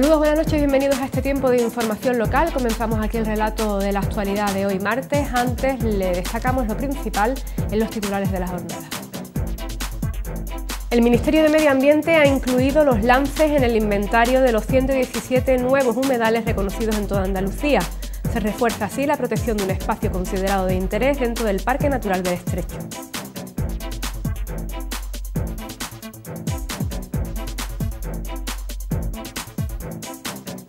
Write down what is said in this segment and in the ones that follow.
Saludos, buenas noches, y bienvenidos a este tiempo de información local. Comenzamos aquí el relato de la actualidad de hoy martes. Antes le destacamos lo principal en los titulares de las jornada. El Ministerio de Medio Ambiente ha incluido los lances en el inventario de los 117 nuevos humedales reconocidos en toda Andalucía. Se refuerza así la protección de un espacio considerado de interés dentro del Parque Natural del Estrecho.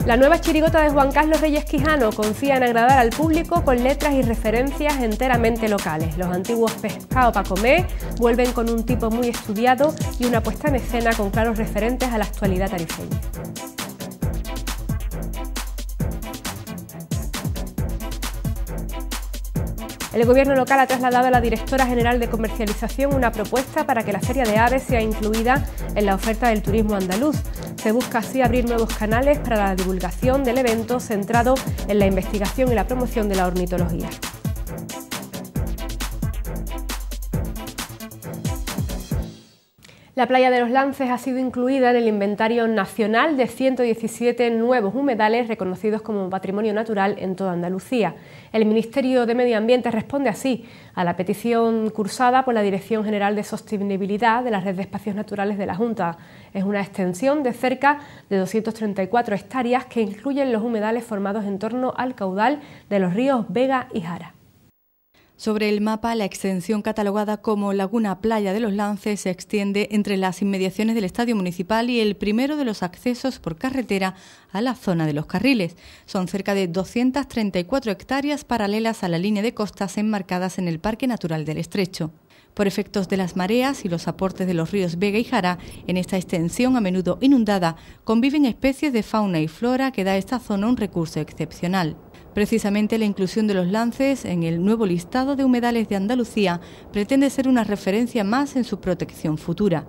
La nueva chirigota de Juan Carlos Reyes Quijano confía en agradar al público con letras y referencias enteramente locales. Los antiguos pescados para comer vuelven con un tipo muy estudiado y una puesta en escena con claros referentes a la actualidad tarifeña. El Gobierno local ha trasladado a la Directora General de Comercialización una propuesta para que la Feria de Aves sea incluida en la oferta del turismo andaluz. Se busca así abrir nuevos canales para la divulgación del evento centrado en la investigación y la promoción de la ornitología. La playa de los Lances ha sido incluida en el inventario nacional de 117 nuevos humedales reconocidos como patrimonio natural en toda Andalucía. El Ministerio de Medio Ambiente responde así a la petición cursada por la Dirección General de Sostenibilidad de la Red de Espacios Naturales de la Junta. Es una extensión de cerca de 234 hectáreas que incluyen los humedales formados en torno al caudal de los ríos Vega y Jara. Sobre el mapa, la extensión catalogada como Laguna Playa de los Lances se extiende entre las inmediaciones del Estadio Municipal y el primero de los accesos por carretera a la zona de los carriles. Son cerca de 234 hectáreas paralelas a la línea de costas enmarcadas en el Parque Natural del Estrecho. Por efectos de las mareas y los aportes de los ríos Vega y Jara, en esta extensión a menudo inundada conviven especies de fauna y flora que da a esta zona un recurso excepcional. Precisamente la inclusión de los lances en el nuevo listado de humedales de Andalucía pretende ser una referencia más en su protección futura.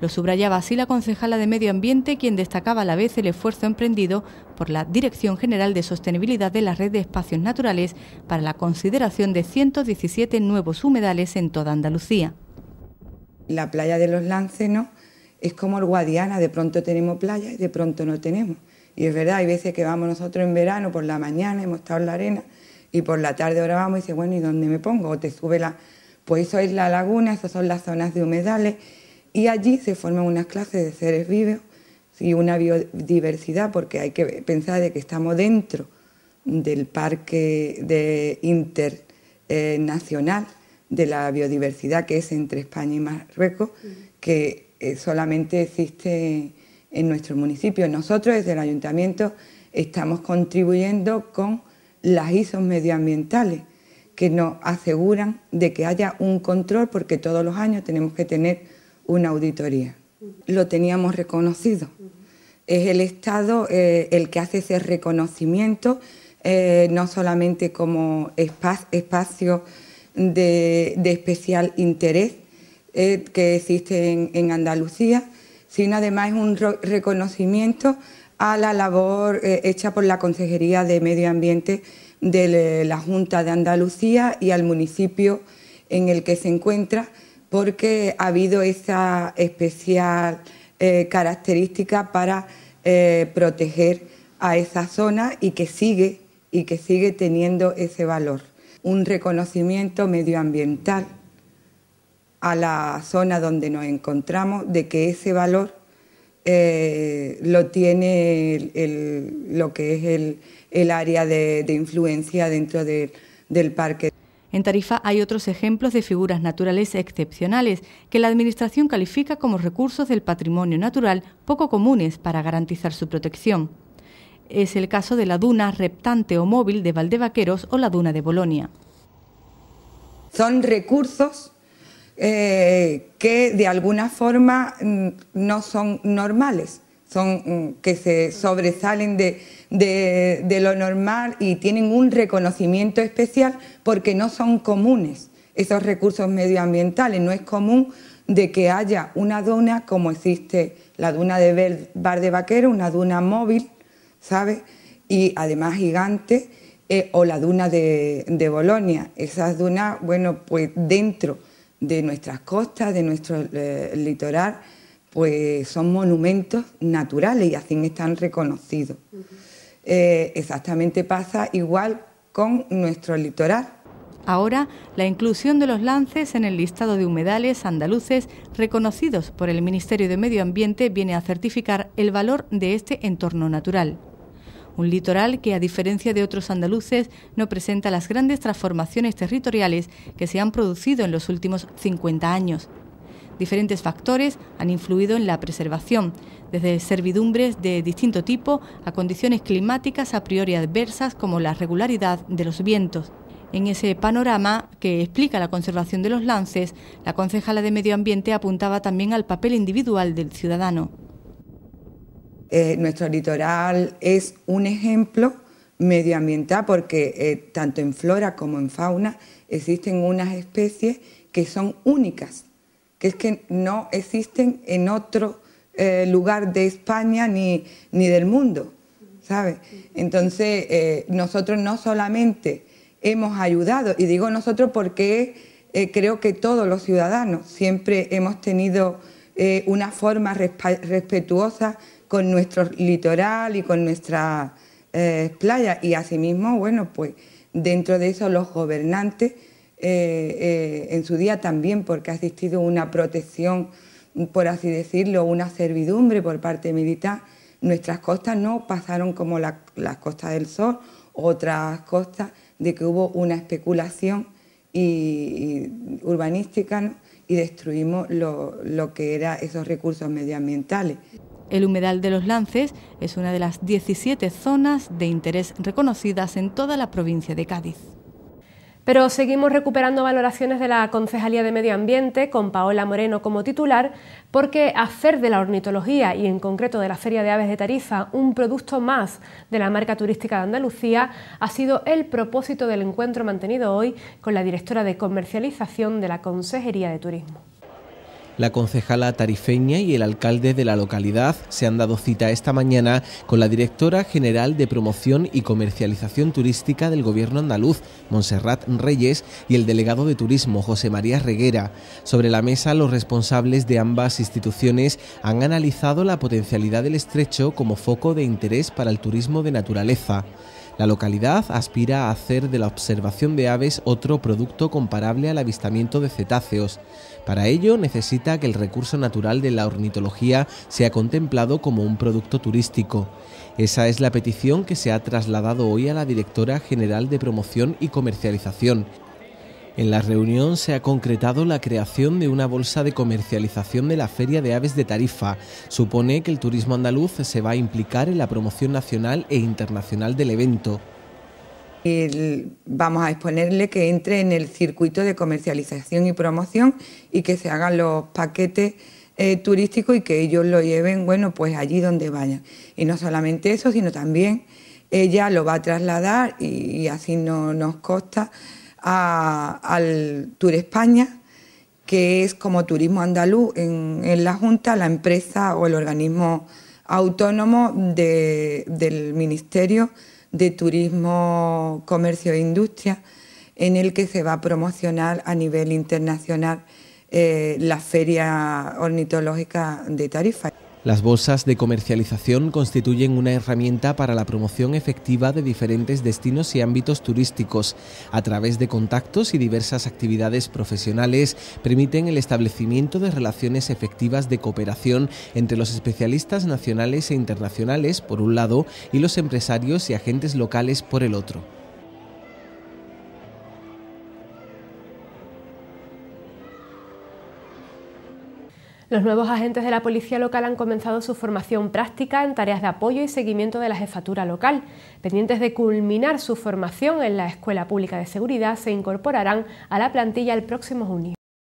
Lo subrayaba así la concejala de Medio Ambiente, quien destacaba a la vez el esfuerzo emprendido por la Dirección General de Sostenibilidad de la Red de Espacios Naturales para la consideración de 117 nuevos humedales en toda Andalucía. La playa de los no, es como el Guadiana, de pronto tenemos playa y de pronto no tenemos. Y es verdad, hay veces que vamos nosotros en verano, por la mañana hemos estado en la arena y por la tarde ahora vamos y dice, bueno, ¿y dónde me pongo? O te sube la... Pues eso es la laguna, esas son las zonas de humedales y allí se forman unas clases de seres vivos y una biodiversidad porque hay que pensar de que estamos dentro del parque internacional eh, de la biodiversidad que es entre España y Marruecos, que eh, solamente existe en nuestro municipio. Nosotros desde el ayuntamiento estamos contribuyendo con las ISOs medioambientales que nos aseguran de que haya un control porque todos los años tenemos que tener una auditoría. Lo teníamos reconocido. Es el Estado eh, el que hace ese reconocimiento, eh, no solamente como espacio de, especial interés eh, que existe en Andalucía, sino además un reconocimiento a la labor eh, hecha por la Consejería de Medio Ambiente de la Junta de Andalucía y al municipio en el que se encuentra, porque ha habido esa especial eh, característica para eh, proteger a esa zona y que sigue y que sigue teniendo ese valor. Un reconocimiento medioambiental a la zona donde nos encontramos, de que ese valor eh, lo tiene lo que es el, área de, influencia dentro del parque. En Tarifa hay otros ejemplos de figuras naturales excepcionales que la Administración califica como recursos del patrimonio natural poco comunes para garantizar su protección. Es el caso de la duna reptante o móvil de Valdevaqueros o la duna de Bolonia. Son recursos eh, que de alguna forma mm, no son normales, son mm, que se sobresalen de, lo normal y tienen un reconocimiento especial porque no son comunes esos recursos medioambientales. No es común de que haya una duna como existe la duna de Bar de Vaquero, una duna móvil, ¿sabes? Y además gigante, eh, o la duna de Bolonia. Esas dunas, bueno, pues dentro de nuestras costas, de nuestro eh, litoral, pues son monumentos naturales y así están reconocidos. Eh, exactamente pasa igual con nuestro litoral. Ahora, la inclusión de los lances en el listado de humedales andaluces reconocidos por el Ministerio de Medio Ambiente viene a certificar el valor de este entorno natural un litoral que, a diferencia de otros andaluces, no presenta las grandes transformaciones territoriales que se han producido en los últimos 50 años. Diferentes factores han influido en la preservación, desde servidumbres de distinto tipo a condiciones climáticas a priori adversas como la regularidad de los vientos. En ese panorama que explica la conservación de los lances, la concejala de Medio Ambiente apuntaba también al papel individual del ciudadano. Eh, nuestro litoral es un ejemplo medioambiental porque eh, tanto en flora como en fauna existen unas especies que son únicas, que es que no existen en otro eh, lugar de España ni, ni del mundo, ¿sabes? Entonces, nosotros no solamente hemos ayudado, y digo nosotros porque creo que todos los ciudadanos siempre hemos tenido una forma respetuosa con nuestro litoral y con nuestras eh, playas. Y asimismo, bueno, pues dentro de eso los gobernantes eh, eh, en su día también, porque ha existido una protección, por así decirlo, una servidumbre por parte militar. Nuestras costas no pasaron como las costas del Sol, otras costas, de que hubo una especulación y, urbanística y destruimos lo, lo que eran esos recursos medioambientales. El humedal de los Lances es una de las 17 zonas de interés reconocidas en toda la provincia de Cádiz. Pero seguimos recuperando valoraciones de la Concejalía de Medio Ambiente con Paola Moreno como titular, porque hacer de la ornitología y en concreto de la Feria de Aves de Tarifa un producto más de la marca turística de Andalucía ha sido el propósito del encuentro mantenido hoy con la directora de comercialización de la Consejería de Turismo. La concejala tarifeña y el alcalde de la localidad se han dado cita esta mañana con la directora general de Promoción y Comercialización Turística del Gobierno andaluz, Monserrat Reyes, y el delegado de Turismo, José María Reguera. Sobre la mesa, los responsables de ambas instituciones han analizado la potencialidad del estrecho como foco de interés para el turismo de naturaleza. La localidad aspira a hacer de la observación de aves otro producto comparable al avistamiento de cetáceos. Para ello necesita que el recurso natural de la ornitología sea contemplado como un producto turístico. Esa es la petición que se ha trasladado hoy a la directora general de promoción y comercialización, en la reunión se ha concretado la creación de una bolsa de comercialización de la Feria de Aves de Tarifa. Supone que el turismo andaluz se va a implicar en la promoción nacional e internacional del evento. vamos a exponerle que entre en el circuito de comercialización y promoción y que se hagan los paquetes eh, turísticos y que ellos lo lleven, bueno, pues allí donde vayan. Y no solamente eso, sino también ella lo va a trasladar y, y así no nos consta al Tour España, que es como Turismo Andaluz en, la Junta, la empresa o el organismo autónomo del Ministerio de Turismo, Comercio e Industria, en el que se va a promocionar a nivel internacional eh, la Feria Ornitológica de Tarifa. Las bolsas de comercialización constituyen una herramienta para la promoción efectiva de diferentes destinos y ámbitos turísticos. A través de contactos y diversas actividades profesionales, permiten el establecimiento de relaciones efectivas de cooperación entre los especialistas nacionales e internacionales, por un lado, y los empresarios y agentes locales, por el otro. Los nuevos agentes de la Policía Local han comenzado su formación práctica en tareas de apoyo y seguimiento de la jefatura local. Pendientes de culminar su formación en la Escuela Pública de Seguridad, se incorporarán a la plantilla el próximo junio.